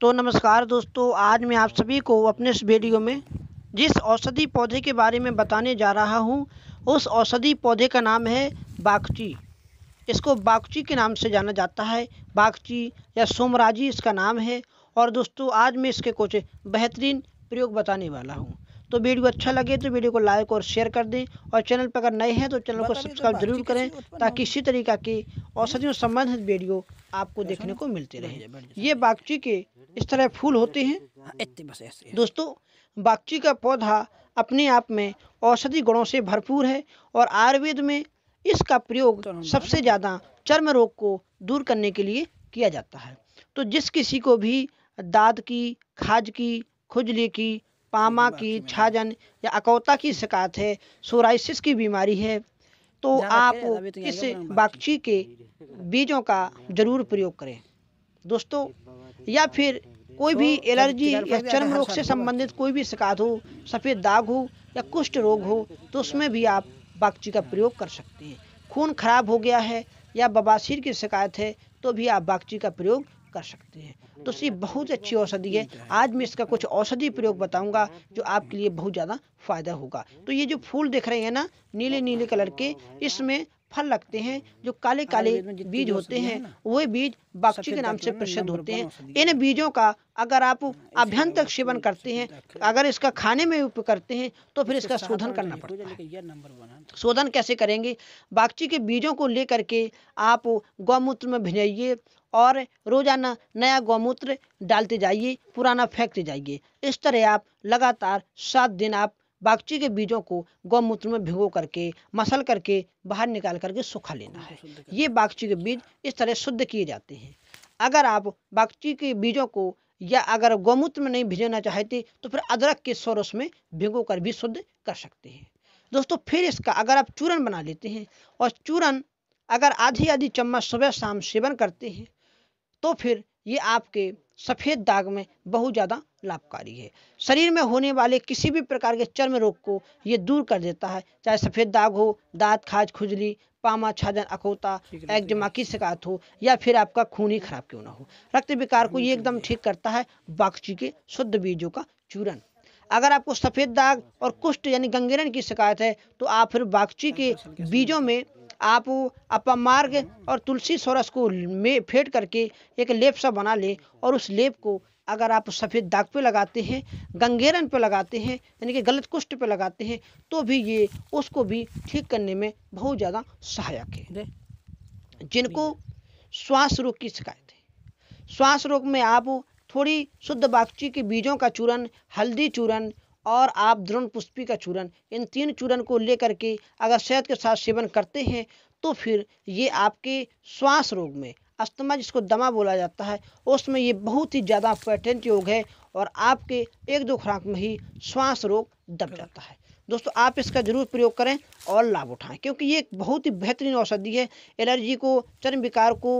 तो नमस्कार दोस्तों आज मैं आप सभी को अपने इस वीडियो में जिस औषधि पौधे के बारे में बताने जा रहा हूँ उस औषधि पौधे का नाम है बागची इसको बागची के नाम से जाना जाता है बागची या सोमराजी इसका नाम है और दोस्तों आज मैं इसके कुछ बेहतरीन प्रयोग बताने वाला हूँ तो वीडियो अच्छा लगे तो वीडियो को लाइक और शेयर कर दें और चैनल पर अगर नए हैं तो चैनल को तो सब्सक्राइब जरूर करें ताकि इसी तरीका की औषधियों संबंधित वीडियो आपको देखने को मिलते रहे ये बागची के इस तरह फूल होते हैं इतने बस ऐसे दोस्तों बागची का पौधा अपने आप में औषधि गुणों से भरपूर है और आयुर्वेद में इसका प्रयोग सबसे ज़्यादा चर्म रोग को दूर करने के लिए किया जाता है तो जिस किसी को भी दाद की खाज की खुजली की पामा की छाजन या अकौता की शिकायत है सोराइसिस की बीमारी है तो आप तो इस बागची के बीजों का ज़रूर प्रयोग करें दोस्तों या फिर कोई भी तो एलर्जी या चर्म रोग से संबंधित कोई भी शिकायत हो सफ़ेद दाग हो या कुष्ठ रोग हो तो उसमें भी आप बागची का प्रयोग कर सकते हैं खून खराब हो गया है या बबासीर की शिकायत है तो भी आप बागची का प्रयोग कर सकते हैं तो ये बहुत अच्छी औषधि है आज मैं इसका कुछ औषधि प्रयोग बताऊंगा जो आपके लिए बहुत ज़्यादा फायदा होगा तो ये जो फूल देख रहे हैं ना नीले नीले कलर के इसमें फल लगते हैं जो काले काले बीज होते हैं वे बीज बागची के नाम से प्रसिद्ध होते हैं इन बीजों का अगर आप हाँ, अभ्यंतक सेवन करते हैं अगर इसका खाने में उपयोग करते हैं तो फिर इसका शोधन करना पड़ता है शोधन कैसे करेंगे बागची के बीजों को लेकर के आप गौमूत्र में भिजाइए और रोजाना नया गौमूत्र डालते जाइए पुराना फेंकते जाइए इस तरह आप लगातार सात दिन आप बागची के बीजों को गौमूत्र में भिगो करके मसल करके बाहर निकाल करके सूखा लेना है ये बागची के बीज इस तरह शुद्ध किए जाते हैं अगर आप बागची के बीजों को या अगर गौमूत्र में नहीं भिजोना चाहते तो फिर अदरक के सौर में भिगो कर भी शुद्ध कर सकते हैं दोस्तों फिर इसका अगर आप चूरन बना लेते हैं और चूरन अगर आधी आधी चम्मच सुबह शाम सेवन करते हैं तो फिर ये आपके सफ़ेद दाग में बहुत ज़्यादा लाभकारी है शरीर में होने वाले किसी भी प्रकार के चर्म रोग को ये दूर कर देता है चाहे सफ़ेद दाग हो दांत खाज खुजली पामा छाजन अकोता एक्जमा की शिकायत हो या फिर आपका खून ही खराब क्यों ना हो रक्त विकार को ये एकदम ठीक करता है बागची के शुद्ध बीजों का चूरन अगर आपको सफ़ेद दाग और कुष्ठ यानी गंगेरन की शिकायत है तो आप फिर बागची के बीजों में आप अपा मार्ग और तुलसी सोरस को में फेंट करके एक लेप सा बना लें और उस लेप को अगर आप सफ़ेद दाग पे लगाते हैं गंगेरन पे लगाते हैं यानी कि गलत कुष्ठ पे लगाते हैं तो भी ये उसको भी ठीक करने में बहुत ज़्यादा सहायक है जिनको श्वास रोग की शिकायत है श्वास रोग में आप थोड़ी शुद्ध बागची के बीजों का चूरन हल्दी चूरन और आप द्रोण पुष्पी का चूरन इन तीन चूरण को लेकर के अगर शहद के साथ सेवन करते हैं तो फिर ये आपके श्वास रोग में अस्थमा जिसको दमा बोला जाता है उसमें ये बहुत ही ज़्यादा पैटेंट योग है और आपके एक दो खुराक में ही श्वास रोग दब जाता है दोस्तों आप इसका जरूर प्रयोग करें और लाभ उठाएं क्योंकि ये एक बहुत ही बेहतरीन औषधि है एलर्जी को चर्म विकार को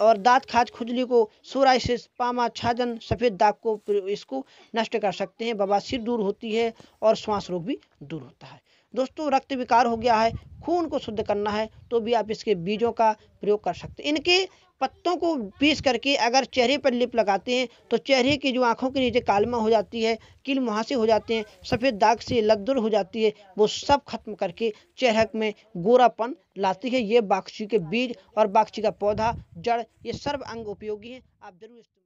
और दांत खाज खुजली को सोराइसिस पामा छाजन सफ़ेद दाग को इसको नष्ट कर सकते हैं बवासीर दूर होती है और श्वास रोग भी दूर होता है दोस्तों रक्त विकार हो गया है खून को शुद्ध करना है तो भी आप इसके बीजों का प्रयोग कर सकते हैं इनके पत्तों को पीस करके अगर चेहरे पर लिप लगाते हैं तो चेहरे की जो आंखों के नीचे कालमा हो जाती है किल मुहासे हो जाते हैं सफ़ेद दाग से लद्दुर हो जाती है वो सब खत्म करके चेहरक में गोरापन लाती है ये बाक्षी के बीज और बाक्षी का पौधा जड़ ये सर्व अंग उपयोगी हैं आप जरूर